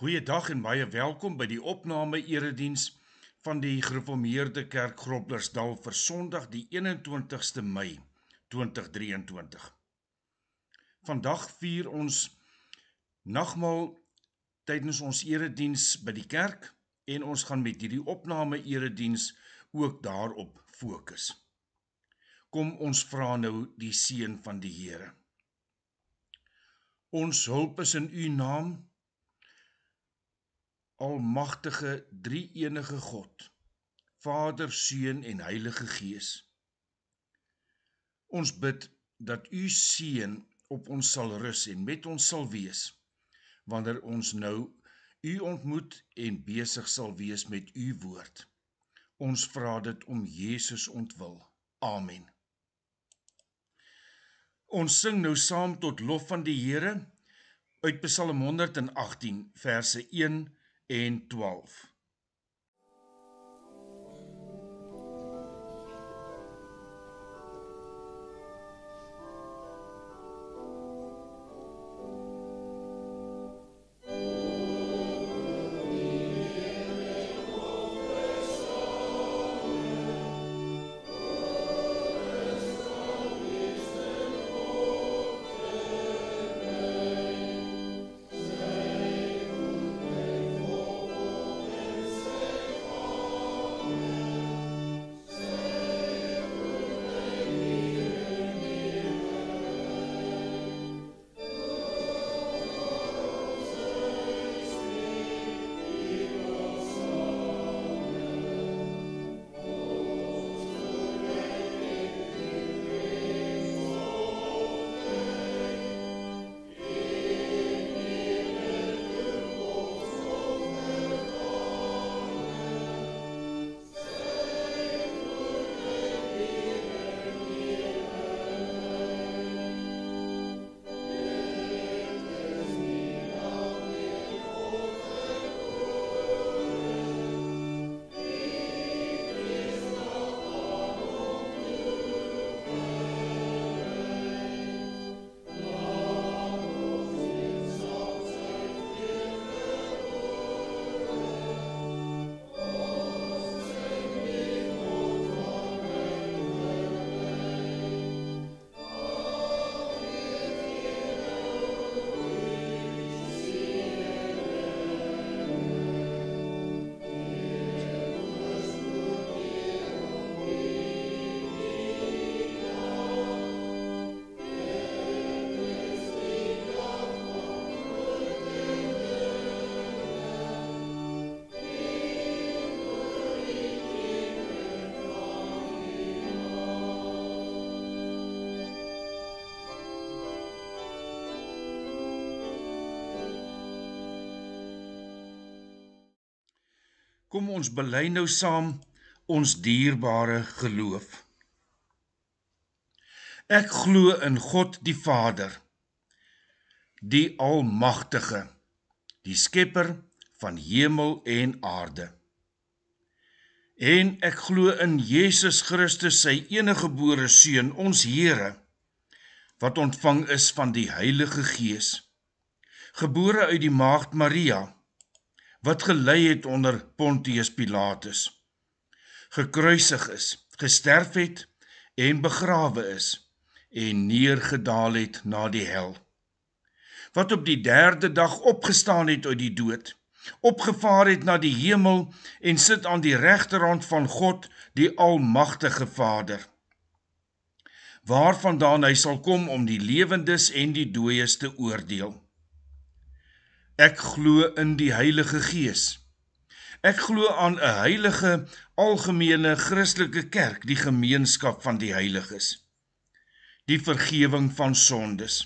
Goeiedag en baie welkom by die opname erediens van die Gereformeerde Kerk Groblersdal vir Sondag die 21ste Mei 2023. Vandag vier ons nagmaal tydens ons erediens by die kerk en ons gaan met hierdie opname erediens ook daarop fokus. Kom ons vra nou die seën van die Here. Ons hulp is in U naam almagtige drie-enige God, Vader, Seun en Heilige Gees. Ons bid dat u seën op ons sal rus en met ons sal wees wanneer ons nou u ontmoet en besig sal wees met u woord. Ons vra dit om Jesus ontwil. Amen. Ons sing nou saam tot lof van die Here uit Psalm 118 verse 1 en 12 Kom ons bely nou saam ons dierbare geloof. Ek glo in God die Vader, die almagtige, die skepper van hemel en aarde. En ek glo in Jesus Christus, sy enige gebore seun, ons Here, wat ontvang is van die Heilige Gees, gebore uit die maagd Maria, wat gelei het onder Pontius Pilatus. Gekruisig is, gesterf het en begrawe is en neergedaal het na die hel. Wat op die 3de dag opgestaan het uit die dood, opgevaar het na die hemel en sit aan die regterhand van God, die almagtige Vader. Waarvandaan hy sal kom om die lewendes en die dooies te oordeel. Ek glo in die Heilige Gees. Ek glo aan 'n heilige algemene Christelike kerk, die gemeenskap van die heiliges. Die vergifnis van sondes.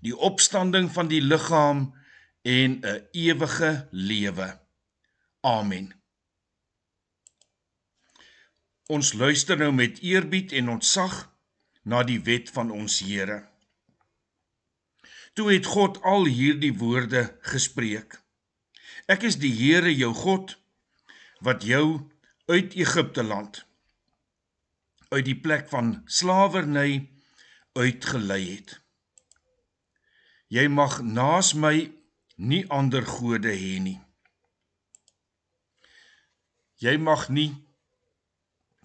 Die opstanding van die liggaam en 'n ewige lewe. Amen. Ons luister nou met eerbied en ontzag na die wet van ons Here. Toe het God al hierdie woorde gespreek. Ek is die Here jou God wat jou uit Egipte land uit die plek van slawerny uitgelei het. Jy mag naas my nie ander gode hê nie. Jy mag nie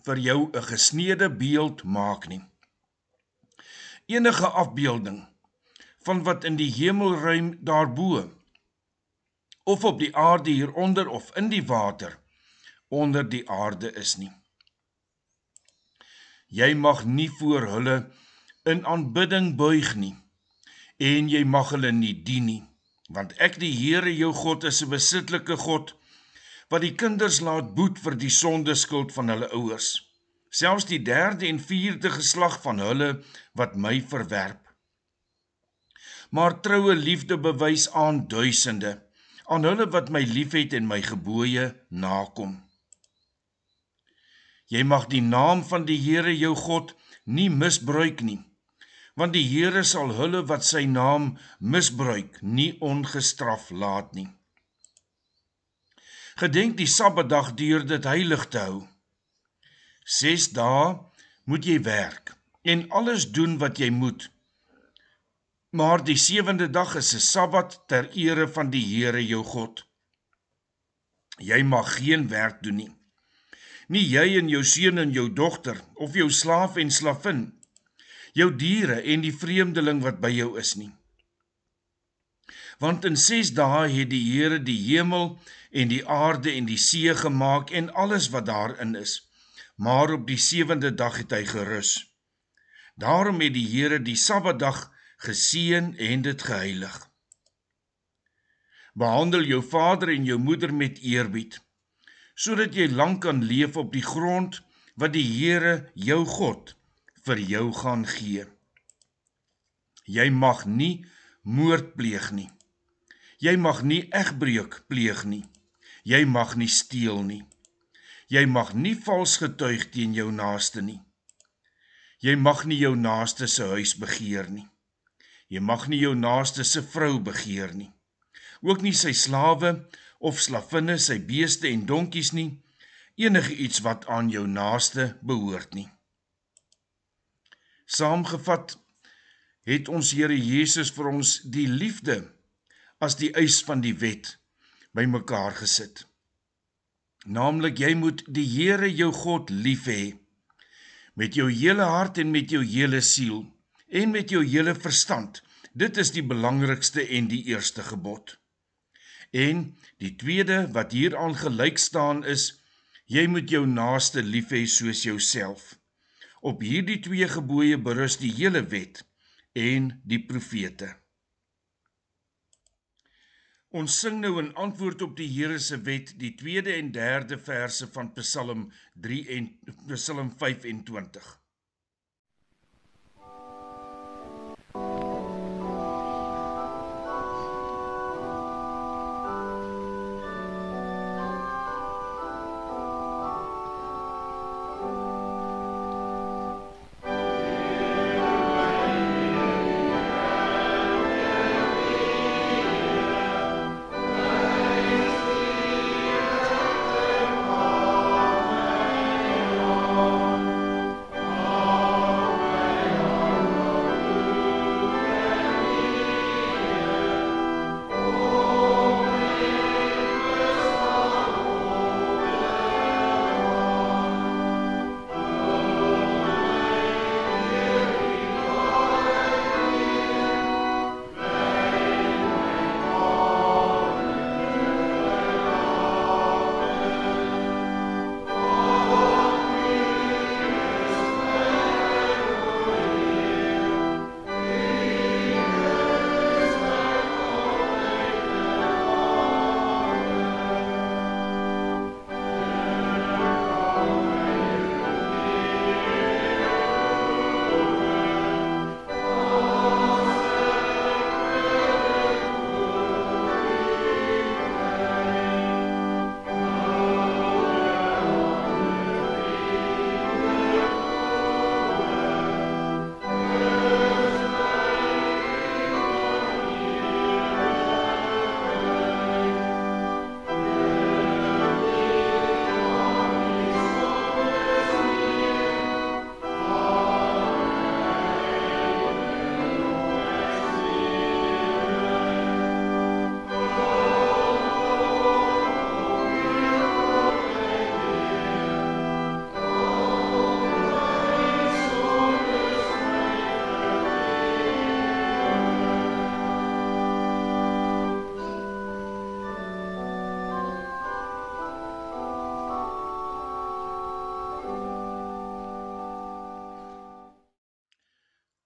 vir jou 'n gesneede beeld maak nie. Enige afbeeldings van wat in die hemelruim daarbo of op die aarde hieronder of in die water onder die aarde is nie. Jy mag nie voor hulle in aanbidding buig nie en jy mag hulle nie dien nie want ek die Here jou God is 'n besitlike God wat die kinders laat boet vir die sondeskuld van hulle ouers selfs die derde en vierde geslag van hulle wat my verwerp maar troue liefde bewys aan duisende aan hulle wat my liefhet en my gebooie nakom. Jy mag die naam van die Here jou God nie misbruik nie, want die Here sal hulle wat sy naam misbruik nie ongestraf laat nie. Gedenk die Sabbatdag deur dit heilig te hou. 6 dae moet jy werk en alles doen wat jy moet. Maar die sewende dag is 'n Sabbat ter ere van die Here jou God. Jy mag geen werk doen nie. Nie jy en jou seun en jou dogter of jou slaaf en slavin, jou diere en die vreemdeling wat by jou is nie. Want in 6 dae het die Here die hemel en die aarde en die see gemaak en alles wat daarin is. Maar op die sewende dag het hy gerus. Daarom het die Here die Sabbatdag geseën en dit geheilig. Behandel jou vader en jou moeder met eerbied sodat jy lank kan leef op die grond wat die Here jou God vir jou gaan gee. Jy mag nie moord pleeg nie. Jy mag nie egbreuk pleeg nie. Jy mag nie steel nie. Jy mag nie vals getuig teen jou naaste nie. Jy mag nie jou naaste se huis begeer nie. Jy mag nie jou naaste se vrou begeer nie. Ook nie sy slawe of slavinne, sy beeste en donkies nie. Enige iets wat aan jou naaste behoort nie. Saamgevat het ons Here Jesus vir ons die liefde as die eis van die wet bymekaar gesit. Naamlik jy moet die Here jou God lief hê met jou hele hart en met jou hele siel en met jou hele verstand. Dit is die belangrikste en die eerste gebod. En die tweede wat hieraan gelyk staan is jy moet jou naaste lief hê soos jouself. Op hierdie twee gebooie berus die hele wet en die profete. Ons sing nou in antwoord op die Here se wet die tweede en derde verse van Psalm 3 en Psalm 25.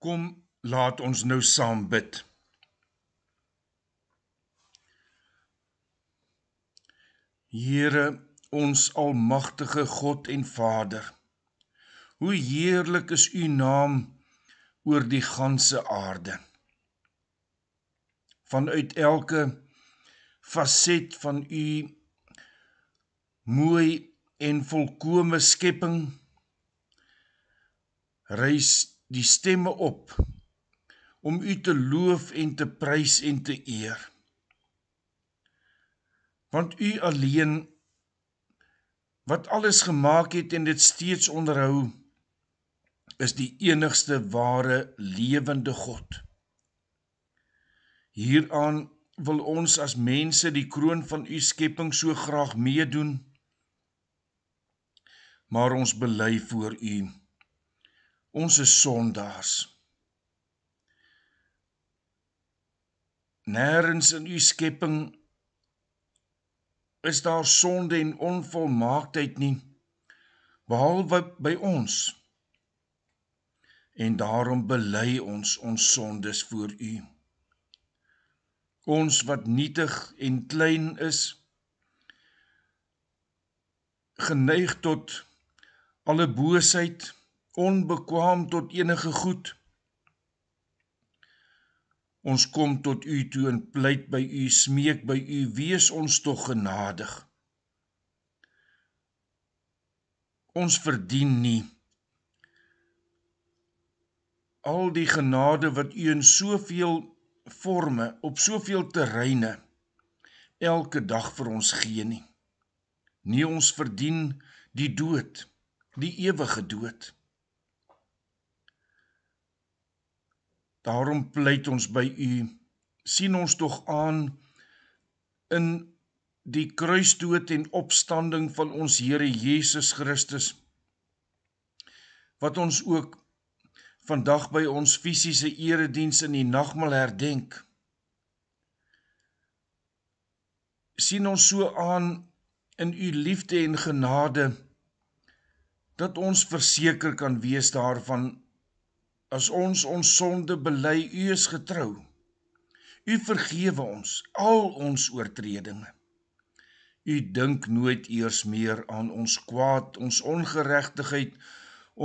Kom, laat ons nou saam bid. Here, ons almagtige God en Vader. Hoe heerlik is U naam oor die ganse aarde. Vanuit elke faset van U mooi en volkomme skepping reis die stemme op om u te loof en te prys en te eer. Want u alleen wat alles gemaak het en dit steeds onderhou is die enigste ware lewende God. Hieraan wil ons as mense die kroon van u skepping so graag meedoen. Maar ons bely voor u Ons is sondaars. Nêrens in u skepping is daar sonde en onvolmaaktheid nie behalwe by ons. En daarom bely ons ons sondes voor u. Ons wat nietig en klein is, geneig tot alle boosheid onbekwaam tot enige goed. Ons kom tot U toe en pleit by U, smeek by U, wees ons tog genadig. Ons verdien nie al die genade wat U in soveel forme op soveel terreine elke dag vir ons gee nie. Nie ons verdien die dood, die ewige dood nie. Daarom pleit ons by U. Sien ons tog aan in die kruisdood en opstanding van ons Here Jesus Christus wat ons ook vandag by ons fisiese erediens in die nagmaal herdenk. Sien ons so aan in u liefde en genade dat ons verseker kan wees daarvan as ons ons sonde bely, U is getrou. U vergewe ons al ons oortredinge. U dink nooit eers meer aan ons kwaad, ons ongeregtigheid,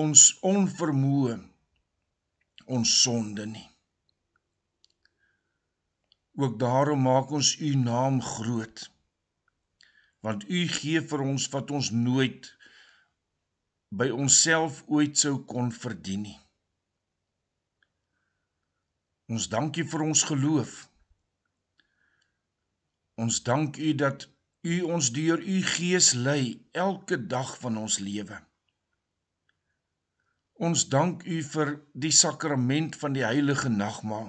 ons onvermoë, ons sonde nie. Ook daarom maak ons U naam groot. Want U gee vir ons wat ons nooit by onsself ooit sou kon verdien nie. Ons dank U vir ons geloof. Ons dank U dat U ons deur U Gees lei elke dag van ons lewe. Ons dank U vir die sakrament van die heilige nagmaal.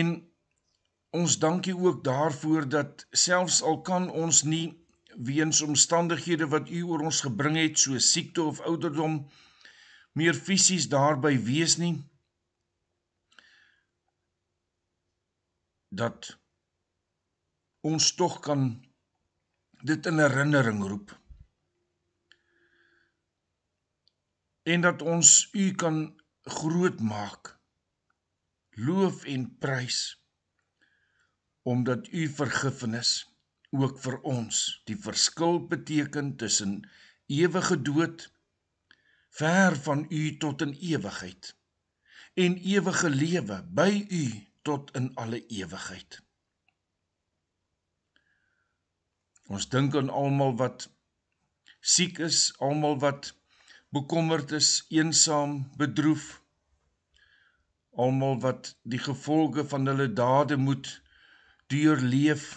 En ons dank U ook daarvoor dat selfs al kan ons nie weens omstandighede wat U oor ons gebring het, so siekte of ouderdom, meer fisies daarby wees nie, dat ons tog kan dit in herinnering roep en dat ons u kan groot maak loof en prys omdat u vergifnis ook vir ons die verskil beteken tussen ewige dood ver van u tot in ewigheid en ewige lewe by u tot in alle ewigheid. Ons dink aan almal wat siek is, almal wat bekommerd is, eensaam, bedroef, almal wat die gevolge van hulle dade moet deurleef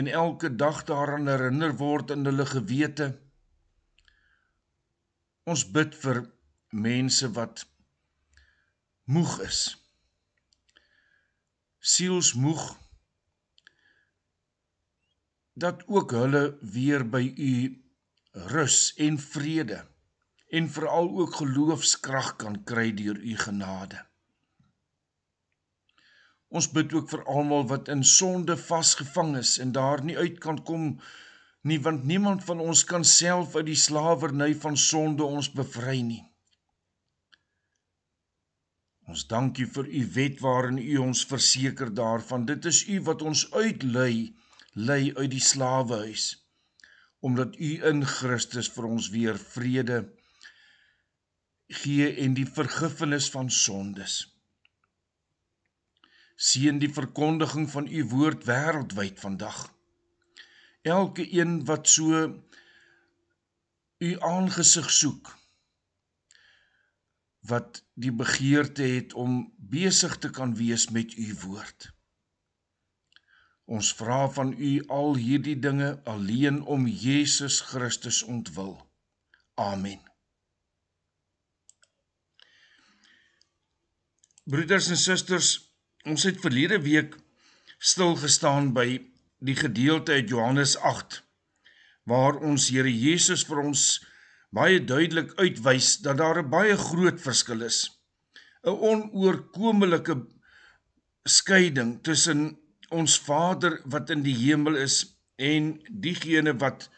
en elke dag daaraan herinner word in hulle gewete. Ons bid vir mense wat moeg is sielsmoeg dat ook hulle weer by u rus en vrede en veral ook geloofskrag kan kry deur u genade. Ons bid ook vir almal wat in sonde vasgevang is en daar nie uit kan kom nie want niemand van ons kan self uit die slawerny van sonde ons bevry nie. Ons dank U vir U wet waarin U ons verseker daarvan. Dit is U wat ons uitlei, lei uit die slawehuis. Omdat U in Christus vir ons weer vrede gee en die vergifnis van sondes. Seën die verkondiging van U woord wêreldwyd vandag. Elke een wat so U aangesig soek, wat die begeerte het om besig te kan wees met u woord. Ons vra van u al hierdie dinge alleen om Jesus Christus ontwil. Amen. Broeders en susters, ons het verlede week stil gestaan by die gedeelte uit Johannes 8 waar ons Here Jesus vir ons baie duidelik uitwys dat daar 'n baie groot verskil is. 'n Onoorkomelike skeiding tussen ons Vader wat in die hemel is en diegene wat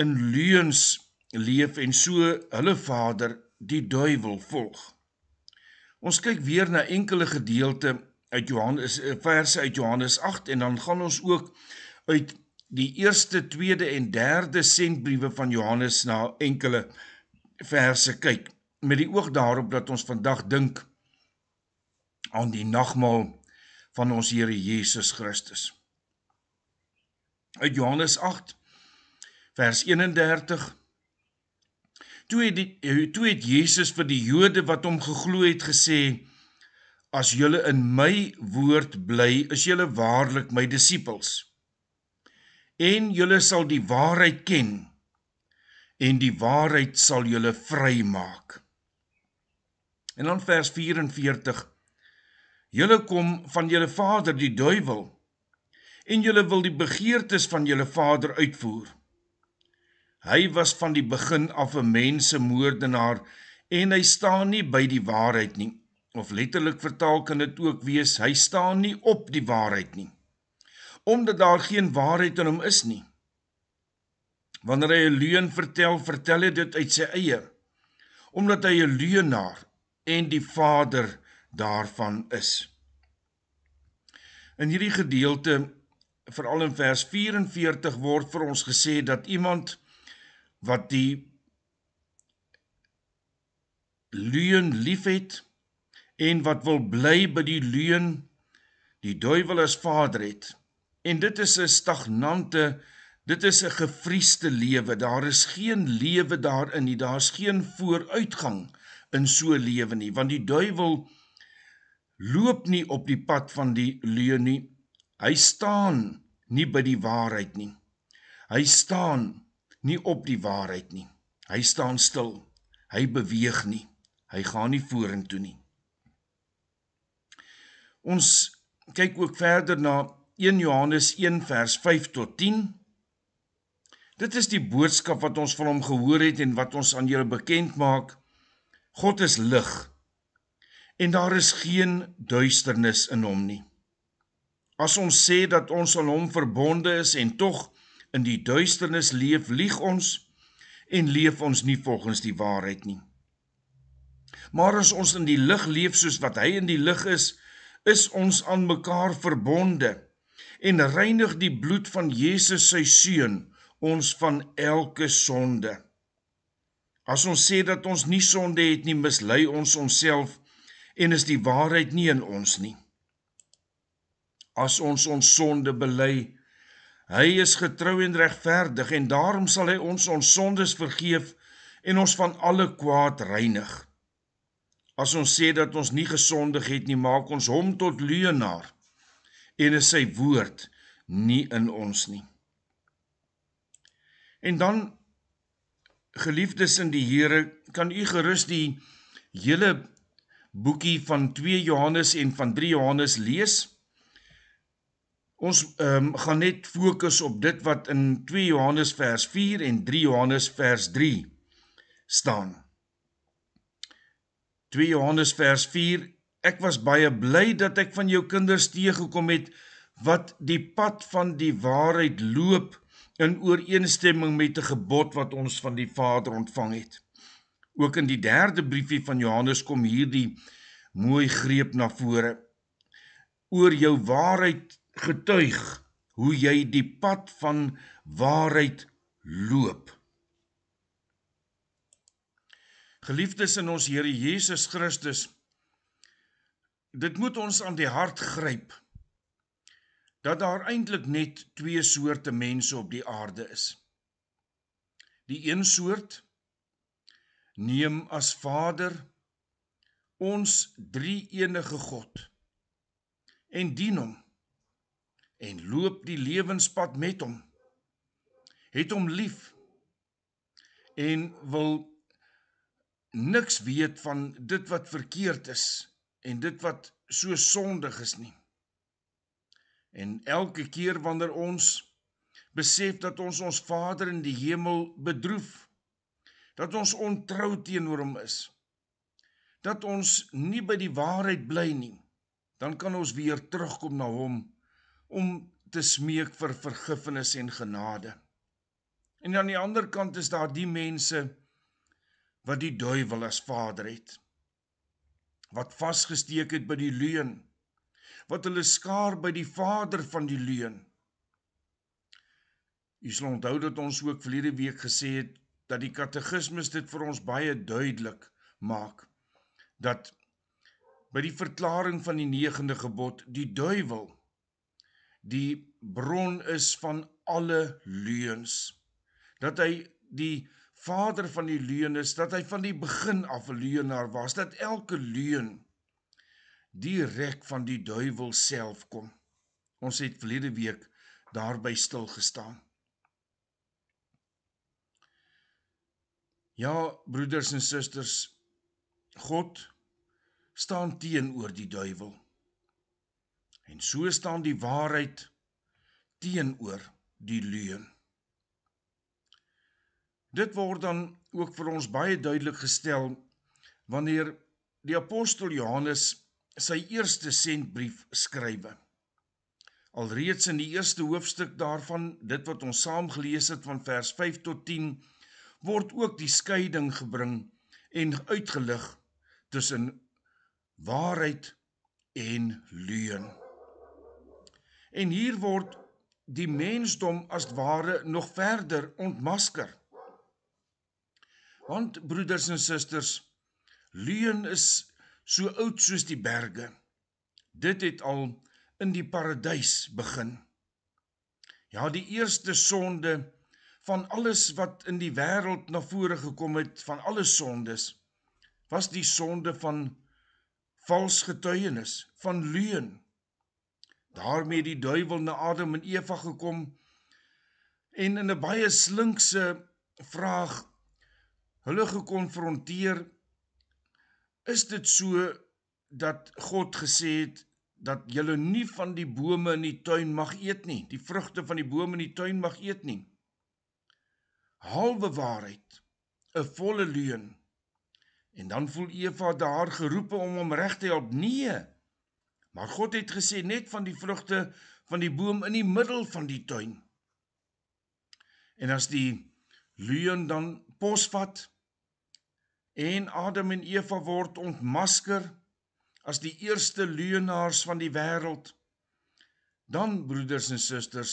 in leuns leef en so hulle vader die duiwel volg. Ons kyk weer na enkele gedeelte uit Johannes eh, verse uit Johannes 8 en dan gaan ons ook uit die eerste, tweede en derde sentbriewe van Johannes na enkele verse kyk met die oog daarop dat ons vandag dink aan die nagmaal van ons Here Jesus Christus. Uit Johannes 8 vers 31 Toe het die, toe het Jesus vir die Jode wat hom geglo het gesê as julle in my woord bly is julle waarlik my disippels en julle sal die waarheid ken en die waarheid sal julle vrymaak. En dan vers 44. Julle kom van julle vader die duiwel en julle wil die begeertes van julle vader uitvoer. Hy was van die begin af 'n mensemoordenaar en hy staan nie by die waarheid nie. Of letterlik vertaal kan dit ook wees hy staan nie op die waarheid nie omdat daar geen waarheid in hom is nie. Wanneer hy 'n leuen vertel, vertel hy dit uit sy eie, omdat hy 'n leuenaar en die vader daarvan is. In hierdie gedeelte, veral in vers 44 word vir ons gesê dat iemand wat die leuen liefhet en wat wil bly by die leuen die duiwel as vader het En dit is 'n stagnante, dit is 'n gefriesde lewe. Daar is geen lewe daarin nie. Daar's geen vooruitgang in so 'n lewe nie, want die duiwel loop nie op die pad van die leeu nie. Hy staan nie by die waarheid nie. Hy staan nie op die waarheid nie. Hy staan stil. Hy beweeg nie. Hy gaan nie vorentoe nie. Ons kyk ook verder na 1 Johannes 1 vers 5 tot 10. Dit is die boodskap wat ons van hom gehoor het en wat ons aan julle bekend maak. God is lig en daar is geen duisternis in hom nie. As ons sê dat ons aan hom verbonde is en tog in die duisternis leef, lieg ons en leef ons nie volgens die waarheid nie. Maar as ons in die lig leef soos wat hy in die lig is, is ons aan mekaar verbonde en reinig die bloed van Jesus sy seun ons van elke sonde. As ons sê dat ons nie sonde het nie, mislei ons onsself en is die waarheid nie in ons nie. As ons ons sonde bely, hy is getrou en regverdig en daarom sal hy ons ons sondes vergeef en ons van alle kwaad reinig. As ons sê dat ons nie gesondig het nie, maak ons hom tot leuenaar en is sy woord nie in ons nie. En dan geliefdes in die Here, kan u gerus die hele boekie van 2 Johannes en van 3 Johannes lees. Ons um, gaan net fokus op dit wat in 2 Johannes vers 4 en 3 Johannes vers 3 staan. 2 Johannes vers Ek was baie bly dat ek van jou kinders teëgekom het wat die pad van die waarheid loop in ooreenstemming met 'n gebod wat ons van die Vader ontvang het. Ook in die derde briefie van Johannes kom hierdie mooi greep na vore oor jou waarheid getuig hoe jy die pad van waarheid loop. Geliefdes in ons Here Jesus Christus dit moet ons aan die hart gryp dat daar eintlik net twee soorte mense op die aarde is. Die een soort neem as Vader ons drie enige God en dien hom en loop die lewenspad met hom. Het hom lief en wil niks weet van dit wat verkeerd is en dit wat so sondig is nie. En elke keer wanneer ons besef dat ons ons Vader in die hemel bedroef, dat ons ontrou teenoor hom is, dat ons nie by die waarheid bly nie, dan kan ons weer terugkom na hom om te smeek vir vergifnis en genade. En aan die ander kant is daar die mense wat die duiwel as vader het wat vasgesteek het by die leuen wat hulle skaar by die vader van die leuen u sal onthou dat ons ook verlede week gesê het dat die katekismus dit vir ons baie duidelik maak dat by die verklaring van die 9de gebod die duiwel die bron is van alle leuens dat hy die vader van die leuenes dat hy van die begin af 'n leuenaar was dat elke leuen direk van die duiwel self kom ons het verlede week daarby stil gestaan ja broeders en susters god staan teenoor die duiwel en so staan die waarheid teenoor die leuen Dit word dan ook vir ons baie duidelik gestel wanneer die apostel Johannes sy eerste sendbrief skrywe. Alreeds in die eerste hoofstuk daarvan, dit wat ons saam gelees het van vers 5 tot 10, word ook die skeiding gebring en uitgelig tussen waarheid en leuen. En hier word die mensdom as ware nog verder ontmasker. Want broeders en susters, leuen is so oud soos die berge. Dit het al in die paradys begin. Ja, die eerste sonde van alles wat in die wêreld na vore gekom het, van alle sondes, was die sonde van vals getuienis, van leuen. Daarmee die duiwel na Adam en Eva gekom en in 'n baie slinkse vraag hulle gekonfronteer is dit so dat God gesê het dat julle nie van die bome in die tuin mag eet nie die vrugte van die bome in die tuin mag eet nie halwe waarheid 'n volle leuen en dan voel Eva daar geroepe om hom reg te help nee maar God het gesê net van die vrugte van die boom in die middel van die tuin en as die leuen dan posvat en Adam en Eva word ontmasker as die eerste leunaars van die wêreld dan broeders en susters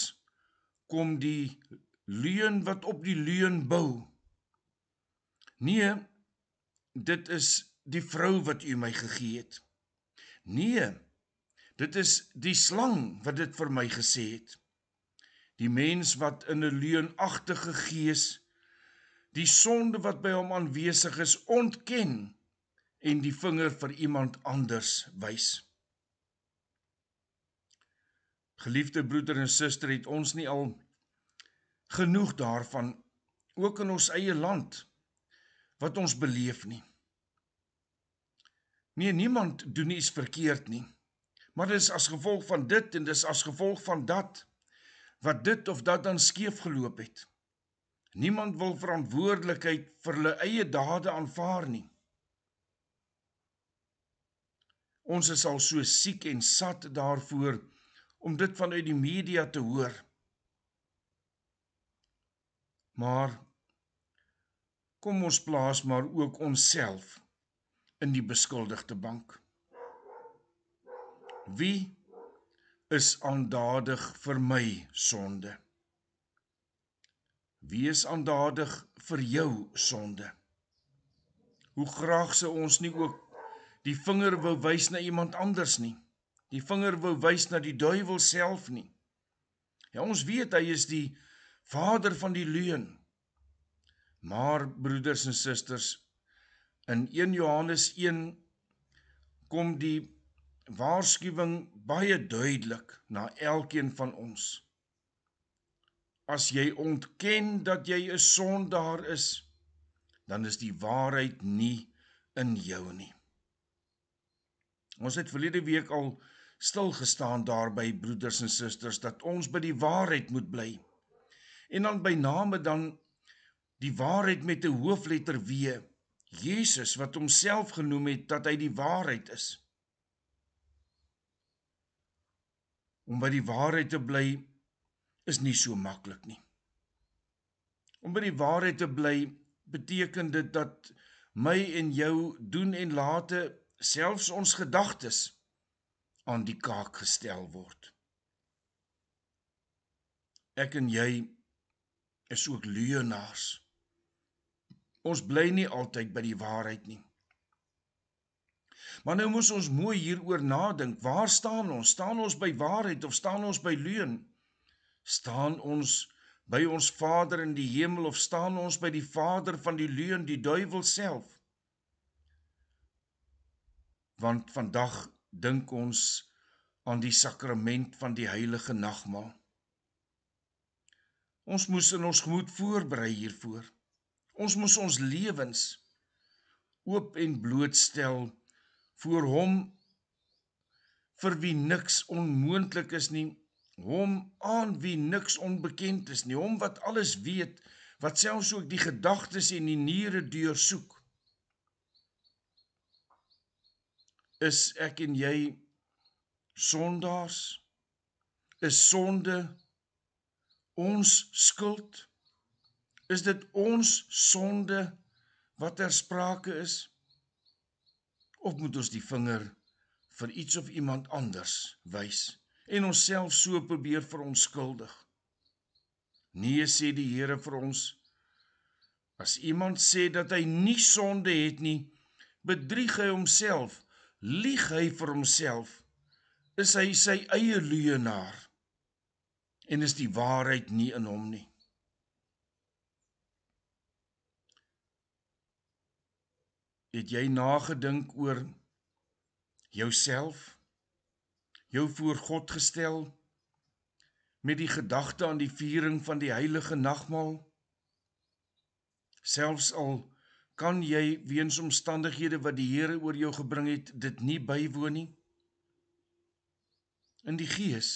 kom die leuen wat op die leuen bou nee dit is die vrou wat u my gegee het nee dit is die slang wat dit vir my gesê het die mens wat in 'n leuenagtige gees die sonde wat by hom aanwesig is ontken en die vinger vir iemand anders wys. Geliefde broeder en suster, het ons nie al genoeg daarvan ook in ons eie land wat ons beleef nie. Nee, niemand doen iets verkeerd nie. Maar dit is as gevolg van dit en dis as gevolg van dat wat dit of dat dan skeef geloop het. Niemand wil verantwoordelikheid vir hulle eie dade aanvaar nie. Ons is al so siek en sat daarvoor om dit vanuit die media te hoor. Maar kom ons plaas maar ook onsself in die beskuldigde bank. Wie is aandadig vir my sonde? wees aandadig vir jou sonde. Hoe graag sou ons nie ook die vinger wou wys na iemand anders nie. Die vinger wou wys na die duiwel self nie. Ja, ons weet hy is die vader van die leuen. Maar broeders en susters, in 1 Johannes 1 kom die waarskuwing baie duidelik na elkeen van ons. As jy ontken dat jy 'n sondaar is, dan is die waarheid nie in jou nie. Ons het verlede week al stil gestaan daarby broeders en susters dat ons by die waarheid moet bly. En dan by name dan die waarheid met 'n hoofletter W, Jesus wat homself genoem het dat hy die waarheid is. Om by die waarheid te bly, is nie so maklik nie. Om by die waarheid te bly beteken dit dat my en jou doen en late selfs ons gedagtes aan die kaak gestel word. Ek en jy is ook leuenaars. Ons bly nie altyd by die waarheid nie. Maar nou moet ons mooi hieroor nadink. Waar staan ons? Staan ons by waarheid of staan ons by leuen? staan ons by ons Vader in die hemel of staan ons by die Vader van die leuen, die duiwel self? Want vandag dink ons aan die sakrament van die heilige nagmaal. Ons moes in ons gemoed voorberei hiervoor. Ons moes ons lewens oop en blootstel voor hom vir wie niks onmoontlik is nie hom aan wie niks onbekend is nie, hom wat alles weet, wat selfs ook die gedagtes en die niere deursoek. Is ek en jy sondaars? Is sonde ons skuld? Is dit ons sonde wat ter sprake is? Of moet ons die vinger vir iets of iemand anders wys? en onsself so probeer veronskuldig. Nee sê die Here vir ons as iemand sê dat hy nie sonde het nie, bedrieg hy homself, lieg hy vir homself, is hy sy eie leuenaar en is die waarheid nie in hom nie. Het jy nagedink oor jouself? jou voor God gestel met die gedagte aan die viering van die heilige nagmaal? Selfs al kan jy weens omstandighede wat die Here oor jou gebring het, dit nie bywoon nie. In die gees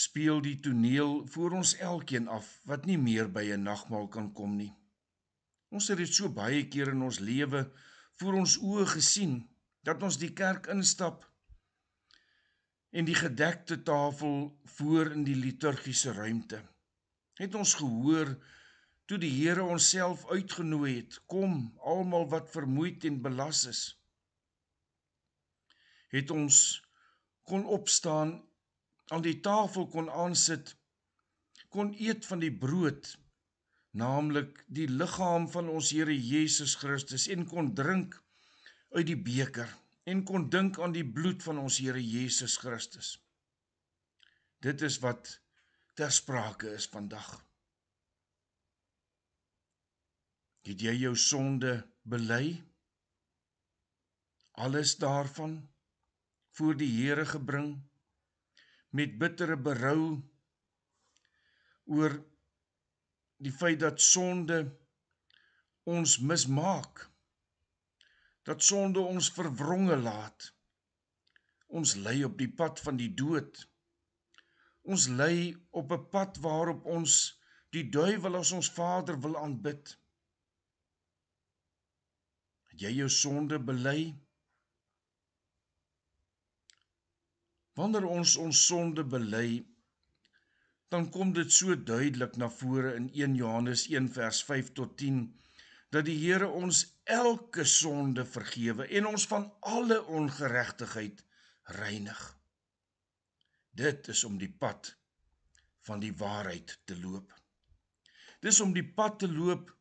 speel die toneel voor ons elkeen af wat nie meer by 'n nagmaal kan kom nie. Ons het dit so baie keer in ons lewe voor ons oë gesien dat ons die kerk instap en die gedekte tafel voor in die liturgiese ruimte. Het ons gehoor toe die Here onsself uitgenooi het, kom almal wat vermoeid en belas is. Het ons kon opstaan aan die tafel kon aansit kon eet van die brood naamlik die liggaam van ons Here Jesus Christus en kon drink uit die beker en kon dink aan die bloed van ons Here Jesus Christus. Dit is wat ter sprake is vandag. Het jy jou sonde bely? Alles daarvan voor die Here gebring met bittere berou oor die feit dat sonde ons mismaak dat sonde ons verwronge laat. Ons lê op die pad van die dood. Ons lê op 'n pad waarop ons die duiwel as ons vader wil aanbid. Jy jou sonde bely. Wanneer ons ons sonde bely, dan kom dit so duidelik na vore in 1 Johannes 1 vers 5 tot dat die Here ons elke sonde vergewe en ons van alle ongeregtigheid reinig. Dit is om die pad van die waarheid te loop. Dis om die pad te loop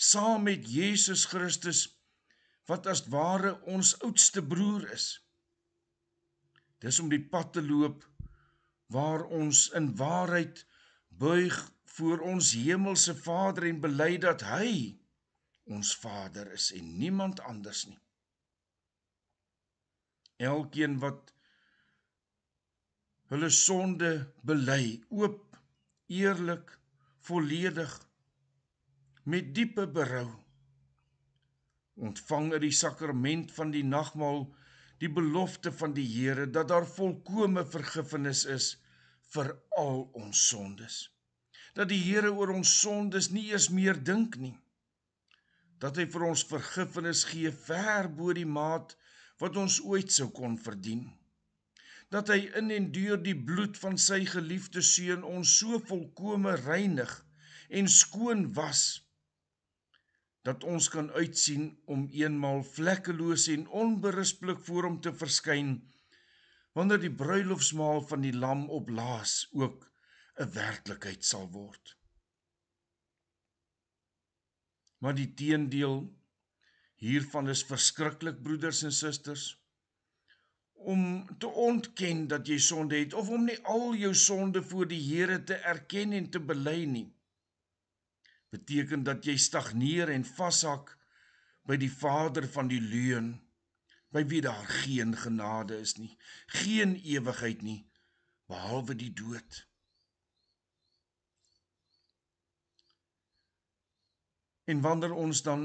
saam met Jesus Christus wat as ware ons oudste broer is. Dis om die pad te loop waar ons in waarheid buig voor ons hemelse Vader en bely dat hy ons Vader is en niemand anders nie. Elkeen wat hulle sonde bely, oop, eerlik, volledig met diepe berou ontvang uit die sakrament van die nagmaal die belofte van die Here dat daar volkomme vergifnis is vir al ons sondes. Dat die Here oor ons sondes nie eens meer dink nie dat hy vir ons vergifnis gee ver bo die maat wat ons ooit sou kon verdien dat hy in en deur die bloed van sy geliefde seun ons so volkome reinig en skoon was dat ons kan uitsien om eenmal vlekkeloos en onberispelik voor hom te verskyn wanneer die bruilofsmaal van die lam op laas ook 'n werklikheid sal word Maar die teendeel hiervan is verskriklik broeders en susters om te ontken dat jy sonde het of om nie al jou sonde voor die Here te erken en te bely nie beteken dat jy stagneer en vashak by die vader van die leuen by wie daar geen genade is nie geen ewigheid nie behalwe die dood En wanneer ons dan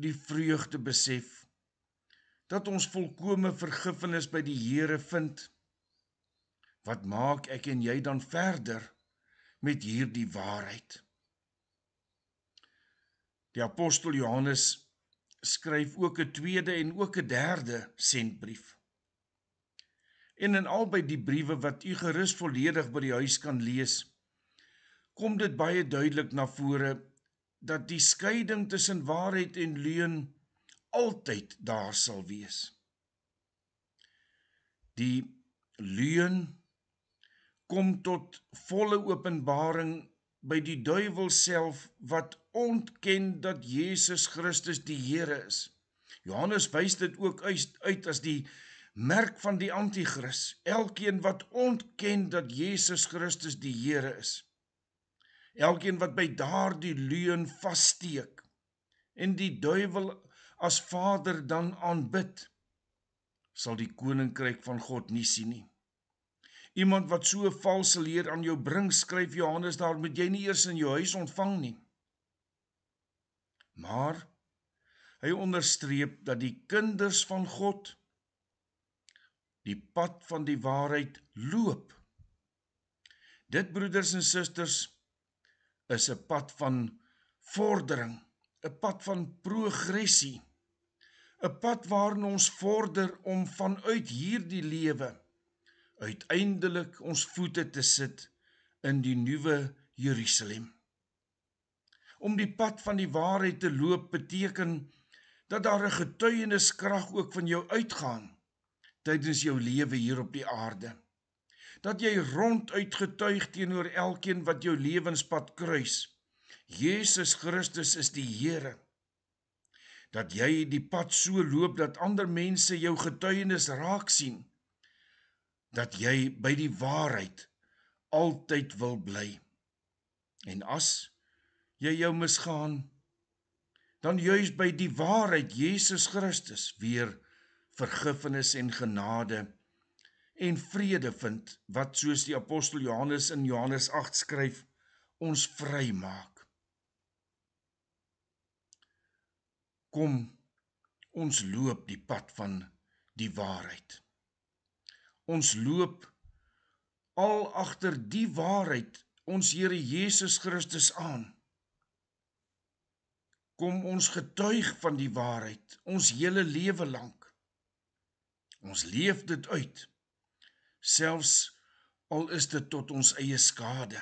die vreugde besef dat ons volkomme vergifnis by die Here vind, wat maak ek en jy dan verder met hierdie waarheid? Die apostel Johannes skryf ook 'n tweede en ook 'n derde sentbrief. En in albei die briewe wat u gerus volledig by die huis kan lees, kom dit baie duidelik na vore dat die skeiding tussen waarheid en leuen altyd daar sal wees. Die leuen kom tot volle openbaring by die duiwel self wat ontken dat Jesus Christus die Here is. Johannes wys dit ook uit as die merk van die anti-kris, elkeen wat ontken dat Jesus Christus die Here is elkeen wat by daardie leuen vassteek en die duiwel as vader dan aanbid sal die koninkryk van God nie sien nie iemand wat so valse leer aan jou bring skryf Johannes daar moet jy nie eers in jou huis ontvang nie maar hy onderstreep dat die kinders van God die pad van die waarheid loop dit broeders en susters is 'n pad van vordering, 'n pad van progressie. 'n Pad waarin ons vorder om vanuit hierdie lewe uiteindelik ons voete te sit in die nuwe Jerusalem. Om die pad van die waarheid te loop beteken dat daar 'n getuieniskrag ook van jou uitgaan tydens jou lewe hier op die aarde dat jy ronduit getuig teenoor elkeen wat jou lewenspad kruis. Jesus Christus is die Here. Dat jy die pad so loop dat ander mense jou getuienis raak sien. Dat jy by die waarheid altyd wil bly. En as jy jou misgaan, dan juis by die waarheid Jesus Christus weer vergifnis en genade en vrede vind wat soos die apostel Johannes in Johannes 8 skryf ons vry maak kom ons loop die pad van die waarheid ons loop al agter die waarheid ons Here Jesus Christus aan kom ons getuig van die waarheid ons hele lewe lank ons leef dit uit selfs al is dit tot ons eie skade.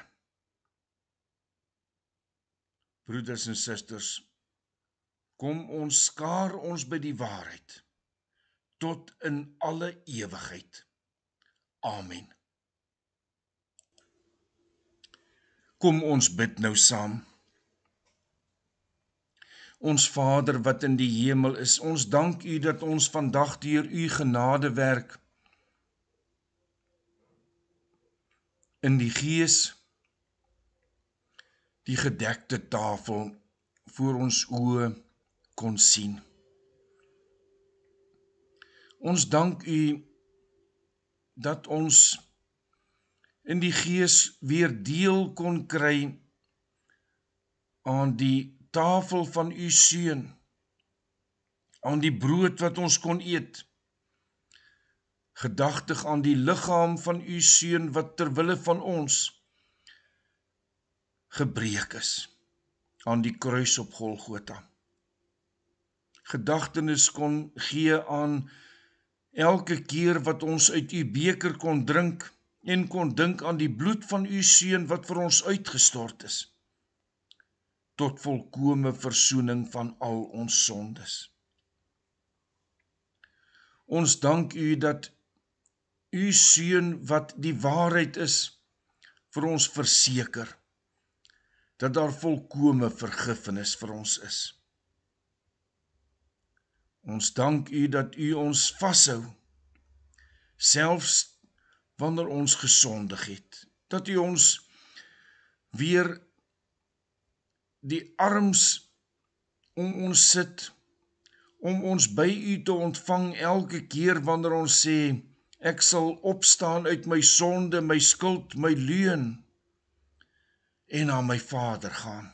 Broeders en susters, kom ons skaar ons by die waarheid tot in alle ewigheid. Amen. Kom ons bid nou saam. Ons Vader wat in die hemel is, ons dank U dat ons vandag deur U genadewerk in die gees die gedekte tafel voor ons oë kon sien. Ons dank U dat ons in die gees weer deel kon kry aan die tafel van u seun aan die brood wat ons kon eet gedagtig aan die liggaam van u seun wat ter wille van ons gebreek is aan die kruis op Golgotha. Gedagtenis kon gee aan elke keer wat ons uit u beker kon drink en kon dink aan die bloed van u seun wat vir ons uitgestort is tot volkomme verzoening van al ons sondes. Ons dank u dat u seun wat die waarheid is vir ons verseker dat daar volkome vergifnis vir ons is. Ons dank u dat u ons vashou selfs wanneer ons gesondig het, dat u ons weer die arms om ons sit om ons by u te ontvang elke keer wanneer ons sê Ek sal opstaan uit my sonde, my skuld, my leuen en na my Vader gaan.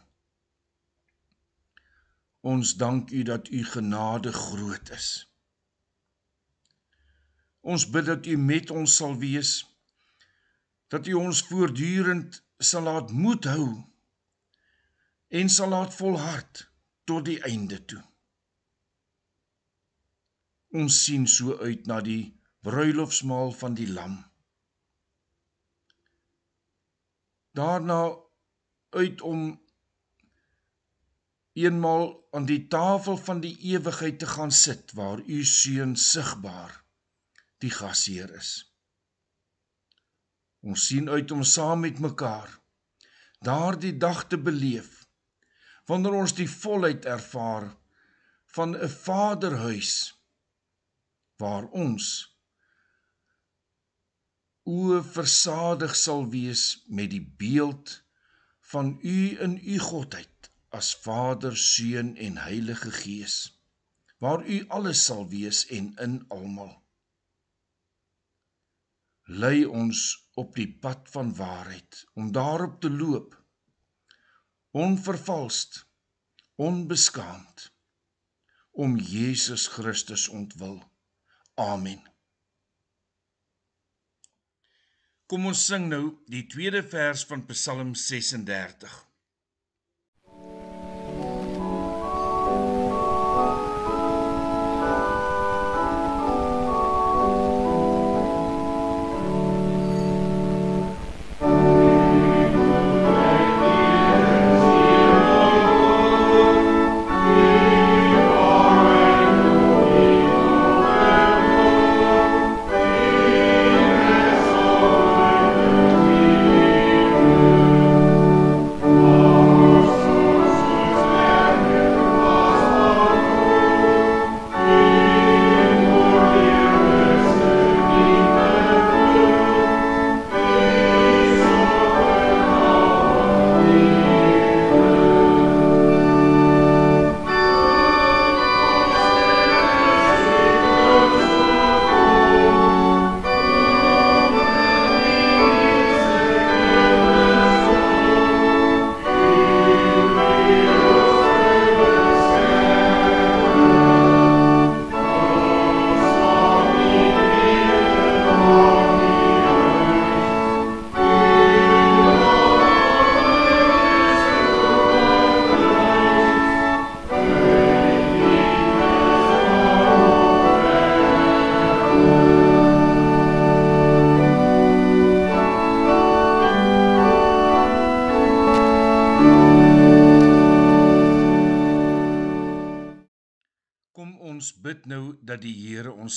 Ons dank U dat U genade groot is. Ons bid dat U met ons sal wees, dat U ons voortdurend sal laat moed hou en sal laat volhard tot die einde toe. Ons sien so uit na die bruilofsmaal van die lam. Daarna uit om eenmal aan die tafel van die ewigheid te gaan sit waar u seun sigbaar die gasheer is. Ons sien uit om saam met mekaar daardie dag te beleef wanneer ons die volheid ervaar van 'n vaderhuis waar ons oë versadig sal wees met die beeld van u in u godheid as Vader, Seun en Heilige Gees waar u alles sal wees en in almal lei ons op die pad van waarheid om daarop te loop onvervalst onbeskaamd om Jesus Christus ontwil amen Kom ons sing nou die tweede vers van Psalm 36.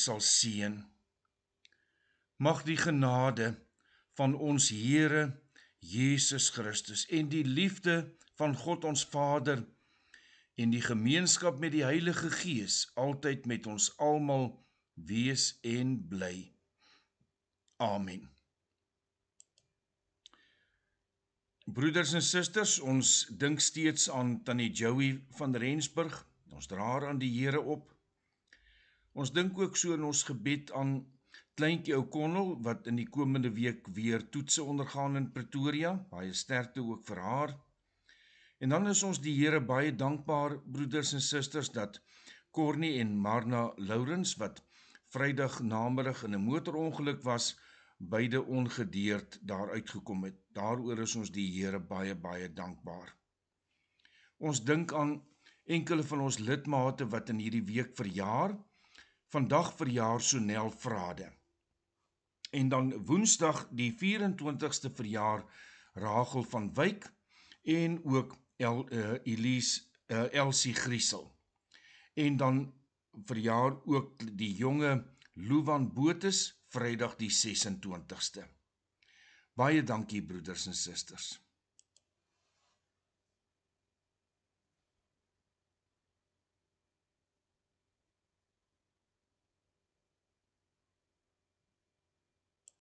sal seën. Mag die genade van ons Here Jesus Christus en die liefde van God ons Vader en die gemeenskap met die Heilige Gees altyd met ons almal wees en bly. Amen. Broeders en susters, ons dink steeds aan Tannie Joey van Rensburg. Ons dra haar aan die Here op. Ons dink ook so in ons gebed aan kleintjie ou Konnel wat in die komende week weer toetse ondergaan in Pretoria. Baie sterkte ook vir haar. En dan is ons die Here baie dankbaar broeders en susters dat Corny en Marna Lourens wat Vrydag namiddag in 'n motorongeluk was beide ongedeerd daar uitgekom het. Daaroor is ons die Here baie baie dankbaar. Ons dink aan enkele van ons lidmate wat in hierdie week verjaar, vandag verjaar Sonel Vrade. En dan Woensdag die 24ste verjaar Rachel van Wyk en ook El uh, Elise uh, Elsie Griesel. En dan verjaar ook die jonge Louwan Botus Vrydag die 26ste. Baie dankie broeders en susters.